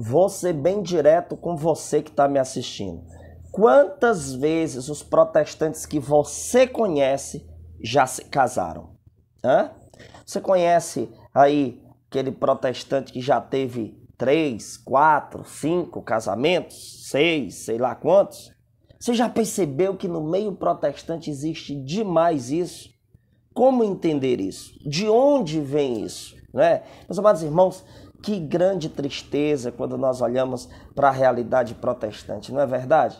Vou ser bem direto com você que está me assistindo. Quantas vezes os protestantes que você conhece já se casaram? Hã? Você conhece aí aquele protestante que já teve três, quatro, cinco casamentos, seis, sei lá quantos? Você já percebeu que no meio protestante existe demais isso? Como entender isso? De onde vem isso? Né? Meus amados irmãos, que grande tristeza quando nós olhamos para a realidade protestante, não é verdade?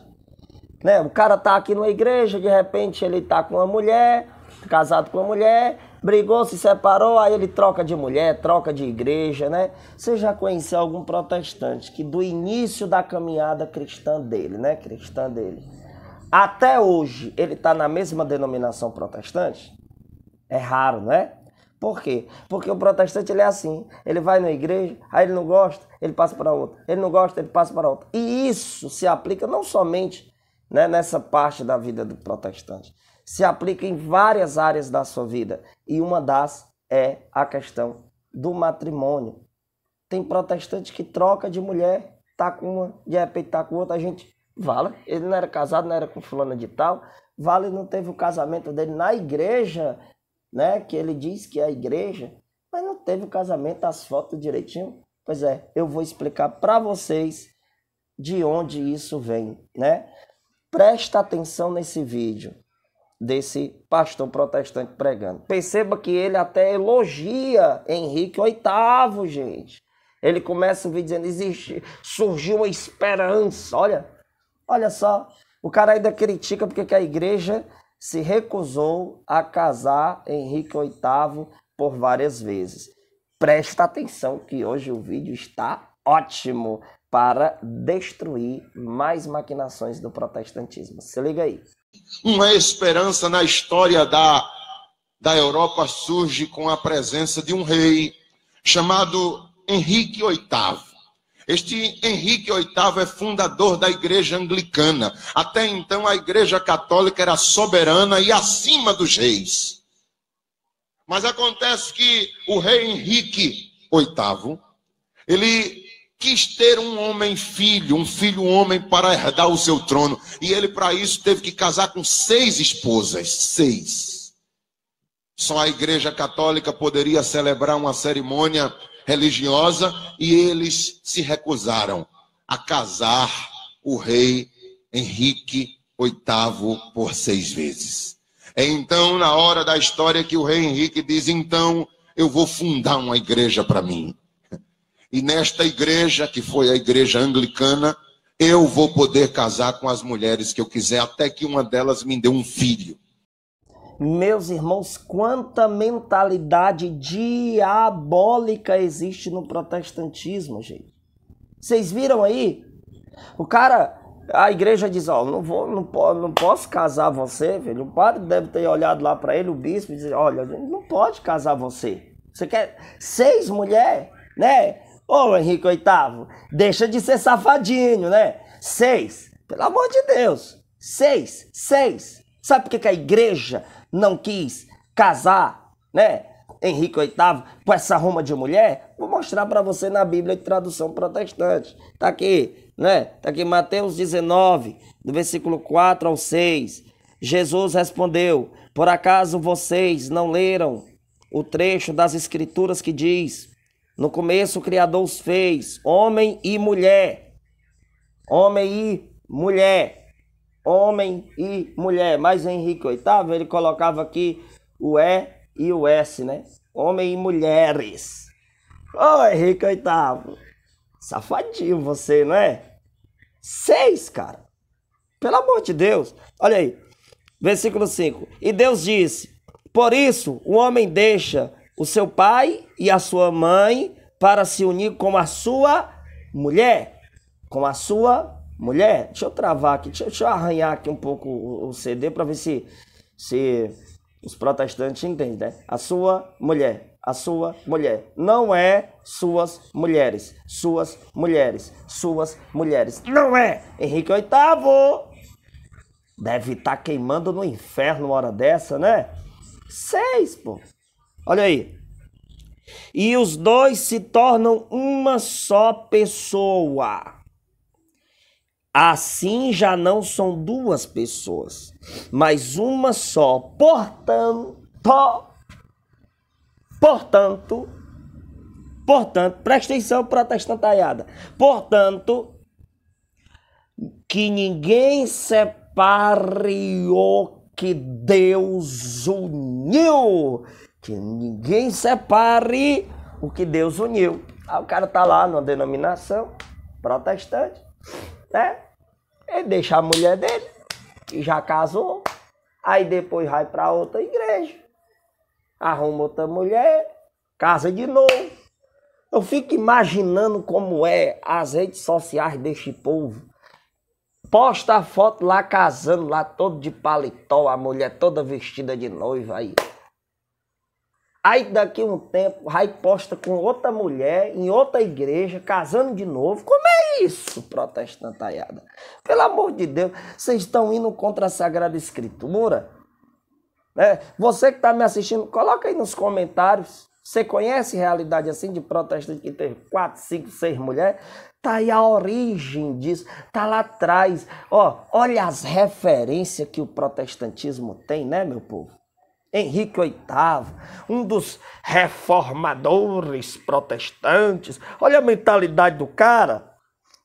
Né? O cara tá aqui numa igreja, de repente ele tá com uma mulher, casado com uma mulher, brigou, se separou, aí ele troca de mulher, troca de igreja, né? Você já conheceu algum protestante que do início da caminhada cristã dele, né, cristã dele, até hoje ele tá na mesma denominação protestante? É raro, né? Por quê? Porque o protestante ele é assim. Ele vai na igreja, aí ele não gosta, ele passa para outra. Ele não gosta, ele passa para outra. E isso se aplica não somente né, nessa parte da vida do protestante. Se aplica em várias áreas da sua vida. E uma das é a questão do matrimônio. Tem protestante que troca de mulher, tá com uma, de repente tá com outra, a gente Vale, ele não era casado, não era com fulana de tal. Vale não teve o casamento dele na igreja né? Que ele diz que é a igreja, mas não teve o casamento, as fotos direitinho. Pois é, eu vou explicar para vocês de onde isso vem, né? Presta atenção nesse vídeo desse pastor protestante pregando. Perceba que ele até elogia Henrique VIII, gente. Ele começa o vídeo dizendo: existe, surgiu uma esperança. Olha, olha só, o cara ainda critica porque a igreja se recusou a casar Henrique VIII por várias vezes. Presta atenção que hoje o vídeo está ótimo para destruir mais maquinações do protestantismo. Se liga aí. Uma esperança na história da, da Europa surge com a presença de um rei chamado Henrique VIII. Este Henrique VIII é fundador da Igreja Anglicana. Até então, a Igreja Católica era soberana e acima dos reis. Mas acontece que o rei Henrique VIII, ele quis ter um homem filho, um filho homem para herdar o seu trono. E ele, para isso, teve que casar com seis esposas. Seis. Só a Igreja Católica poderia celebrar uma cerimônia religiosa e eles se recusaram a casar o rei Henrique VIII por seis vezes. É então, na hora da história, que o rei Henrique diz: então eu vou fundar uma igreja para mim. E nesta igreja, que foi a igreja anglicana, eu vou poder casar com as mulheres que eu quiser, até que uma delas me dê um filho. Meus irmãos, quanta mentalidade diabólica existe no protestantismo, gente. Vocês viram aí? O cara, a igreja diz: Ó, oh, não, vou, não, posso, não posso casar você, velho. O padre deve ter olhado lá para ele, o bispo, e dizer: Olha, não pode casar você. Você quer seis mulheres, né? Ô, Henrique VIII, deixa de ser safadinho, né? Seis, pelo amor de Deus. Seis, seis. Sabe por que, que a igreja não quis casar, né? Henrique VIII com essa Roma de mulher? Vou mostrar para você na Bíblia de tradução protestante. Tá aqui, né? Tá aqui Mateus 19, do versículo 4 ao 6. Jesus respondeu: Por acaso vocês não leram o trecho das Escrituras que diz: No começo o Criador os fez, homem e mulher. Homem e mulher homem e mulher. Mas Henrique VIII, ele colocava aqui o E e o S, né? Homem e mulheres. Ô, oh, Henrique VIII, safadinho você, não é? Seis, cara. Pelo amor de Deus. Olha aí, versículo 5. E Deus disse, por isso o homem deixa o seu pai e a sua mãe para se unir com a sua mulher, com a sua Mulher, deixa eu travar aqui, deixa, deixa eu arranhar aqui um pouco o, o CD para ver se, se os protestantes entendem, né? A sua mulher, a sua mulher. Não é suas mulheres, suas mulheres, suas mulheres. Não é! Henrique VIII deve estar tá queimando no inferno uma hora dessa, né? Seis, pô. Olha aí. E os dois se tornam uma só pessoa. Assim já não são duas pessoas, mas uma só. Portanto, portanto, portanto, presta atenção protestantaiada. Portanto, que ninguém separe o que Deus uniu. Que ninguém separe o que Deus uniu. Ah, o cara está lá numa denominação protestante né? Ele deixa a mulher dele, que já casou, aí depois vai para outra igreja, arruma outra mulher, casa de novo. Eu fico imaginando como é as redes sociais deste povo. Posta a foto lá casando, lá todo de paletó, a mulher toda vestida de noiva aí. Aí daqui um tempo, Raí posta com outra mulher, em outra igreja, casando de novo. Como é isso, protestantaiada? Pelo amor de Deus, vocês estão indo contra a Sagrada Escritura? É, você que está me assistindo, coloca aí nos comentários. Você conhece realidade assim de protestante que teve quatro, cinco, seis mulheres? Tá aí a origem disso, tá lá atrás. Ó, olha as referências que o protestantismo tem, né, meu povo? Henrique VIII, um dos reformadores protestantes. Olha a mentalidade do cara.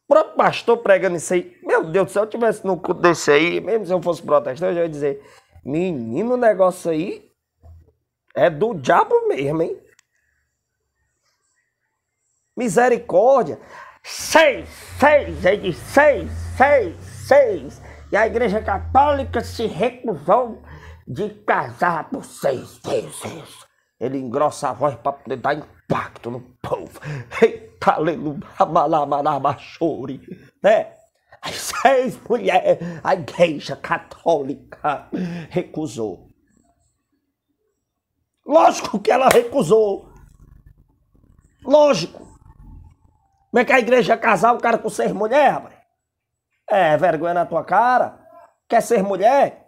O próprio pastor pregando isso aí. Meu Deus do céu, se eu tivesse no culto desse aí, mesmo se eu fosse protestante, eu ia dizer: menino, o negócio aí é do diabo mesmo, hein? Misericórdia. Seis, seis, ele é seis, seis, seis. E a Igreja Católica se recusou de casar por seis vezes. Ele engrossa a voz para poder dar impacto no povo. Eita, aleluia, chore, né? As seis mulheres, a igreja católica recusou. Lógico que ela recusou. Lógico. Como é que a igreja casar o cara com seis mulheres, rapaz? É, vergonha na tua cara. Quer ser mulher?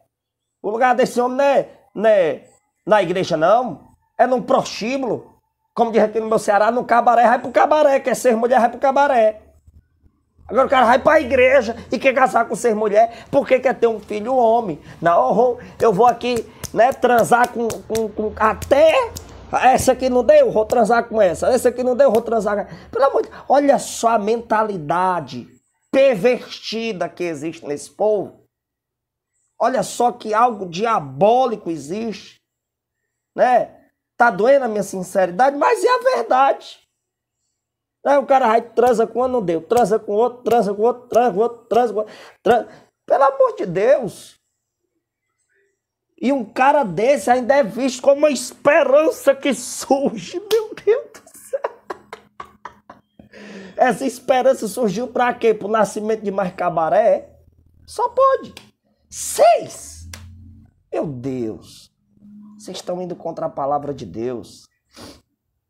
O lugar desse homem não é, não é na igreja, não. É num prostíbulo. Como diz aqui no meu Ceará, no cabaré, vai pro cabaré. Quer ser mulher, vai pro cabaré. Agora o cara vai para a igreja e quer casar com ser mulher porque quer ter um filho homem. Não, oh, oh, eu vou aqui né, transar com, com, com até essa aqui não deu, vou transar com essa. Essa aqui não deu, vou transar com essa. Pelo amor de Deus, olha só a mentalidade pervertida que existe nesse povo. Olha só que algo diabólico existe, né? Tá doendo a minha sinceridade, mas é a verdade. Aí né? o cara vai transa com um, não deu, transa com outro, transa com outro, transa com outro, transa com outro, transa. Pelo amor de Deus! E um cara desse ainda é visto como uma esperança que surge, meu Deus do céu. Essa esperança surgiu para quê? Para o nascimento de mais cabaré? Só pode. Seis! Meu Deus! Vocês estão indo contra a palavra de Deus.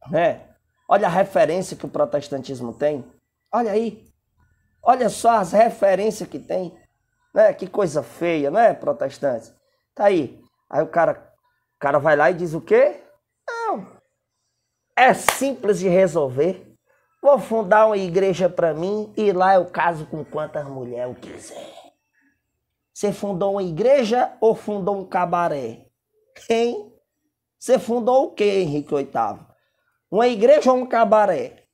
Né? Olha a referência que o protestantismo tem. Olha aí. Olha só as referências que tem. Né? Que coisa feia, não é protestantes? Tá aí. Aí o cara, o cara vai lá e diz o quê? Não. É simples de resolver. Vou fundar uma igreja para mim e lá eu caso com quantas mulheres eu quiser. Você fundou uma igreja ou fundou um cabaré? Hein? Você fundou o que, Henrique VIII? Uma igreja ou um cabaré?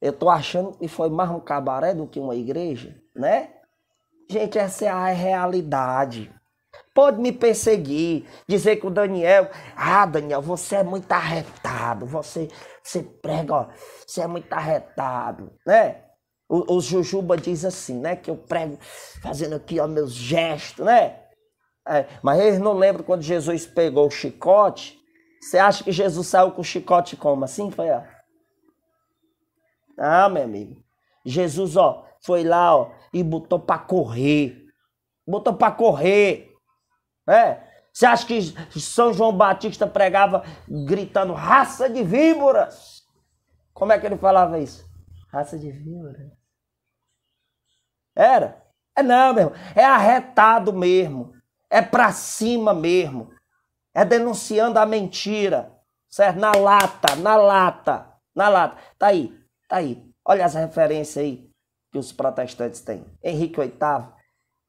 Eu tô achando que foi mais um cabaré do que uma igreja, né? Gente, essa é a realidade. Pode me perseguir, dizer que o Daniel, ah, Daniel, você é muito arretado, você, você prega, ó, você é muito arretado, né? O, o Jujuba diz assim, né? Que eu prego fazendo aqui, ó, meus gestos, né? É, mas eles não lembram quando Jesus pegou o chicote. Você acha que Jesus saiu com o chicote como? Assim foi, ó. Ah, meu amigo. Jesus, ó, foi lá, ó, e botou para correr. Botou para correr. É? Você acha que São João Batista pregava gritando raça de víboras? Como é que ele falava isso? Raça de víboras. Era? É não, meu irmão. É arretado mesmo. É pra cima mesmo. É denunciando a mentira. Certo? Na lata, na lata, na lata. Tá aí, tá aí. Olha as referências aí que os protestantes têm. Henrique VIII,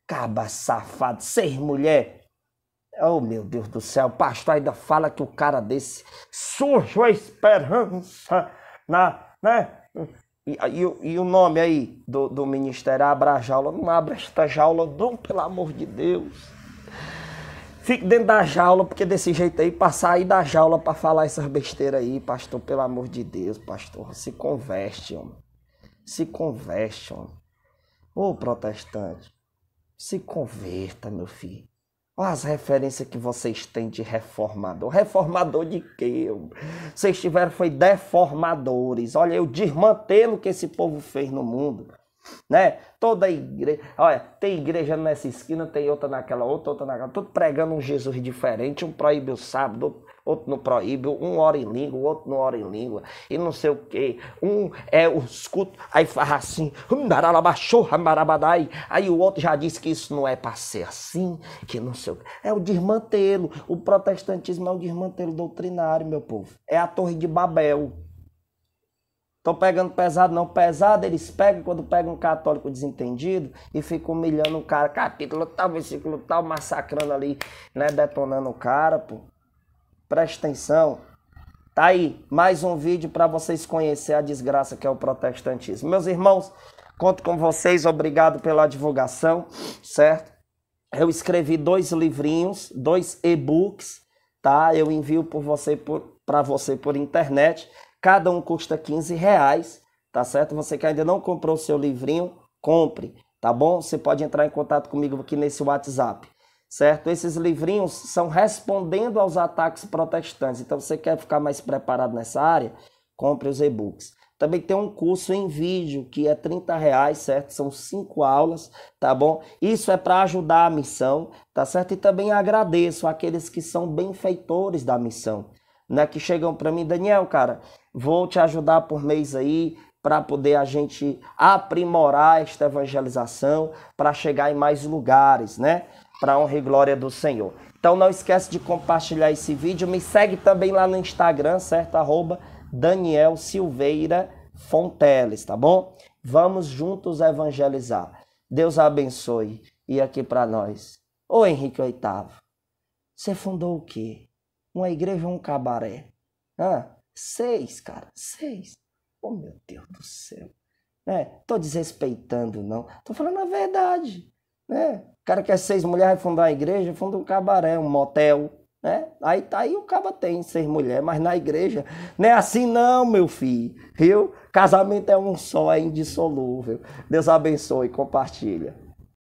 caba safado, seis mulher. Oh, meu Deus do céu, o pastor ainda fala que o cara desse surge a esperança na, né? E, ah, e, e, o nome aí do, do ministério, abra a jaula. Não abra esta jaula, não, pelo amor de Deus. Fique dentro da jaula, porque desse jeito aí, passar aí da jaula para falar essas besteiras aí, pastor, pelo amor de Deus, pastor. Se converte, homem. Se converte, homem. Ô protestante, se converta, meu filho as referências que vocês têm de reformador. Reformador de quê? Vocês tiveram foi deformadores. Olha, eu desmantelo o que esse povo fez no mundo. Né? Toda igreja. Olha, tem igreja nessa esquina, tem outra naquela outra, outra naquela. Tudo pregando um Jesus diferente. Um proíbe o sábado, outro não proíbe, um ora em língua, o outro não ora em língua, e não sei o quê. Um é o cultos, aí faz assim, hum, aí o outro já diz que isso não é para ser assim, que não sei o quê. É o desmantelo. O protestantismo é o desmantelo doutrinário, meu povo. É a Torre de Babel. Estão pegando pesado, não. Pesado eles pegam quando pegam um católico desentendido e ficam humilhando o cara, capítulo tal, versículo tal, massacrando ali, né? Detonando o cara, pô. Presta atenção. Tá aí mais um vídeo para vocês conhecer a desgraça que é o protestantismo. Meus irmãos, conto com vocês, obrigado pela divulgação, certo? Eu escrevi dois livrinhos, dois e-books, tá? Eu envio por você para você por internet. Cada um custa 15 reais, tá certo? Você que ainda não comprou o seu livrinho, compre, tá bom? Você pode entrar em contato comigo aqui nesse WhatsApp certo? Esses livrinhos são respondendo aos ataques protestantes. Então, você quer ficar mais preparado nessa área? Compre os e-books. Também tem um curso em vídeo que é 30 reais, certo? São cinco aulas, tá bom? Isso é para ajudar a missão, tá certo? E também agradeço aqueles que são benfeitores da missão, né? Que chegam para mim, Daniel, cara, vou te ajudar por mês aí para poder a gente aprimorar esta evangelização, para chegar em mais lugares, né? para honra e glória do Senhor. Então não esquece de compartilhar esse vídeo. Me segue também lá no Instagram, certo? Arroba Daniel Silveira Fonteles, tá bom? Vamos juntos evangelizar. Deus abençoe. E aqui para nós. Ô Henrique VIII, você fundou o quê? Uma igreja ou um cabaré? Ah, seis, cara, seis. Oh, meu Deus do céu. É, tô desrespeitando, não. Tô falando a verdade, né? cara quer seis mulheres, fundar a igreja, funda um cabaré, um motel, né? Aí, tá, aí o caba tem seis mulheres, mas na igreja não é assim não, meu filho, viu? Casamento é um só, é indissolúvel. Deus abençoe, compartilha.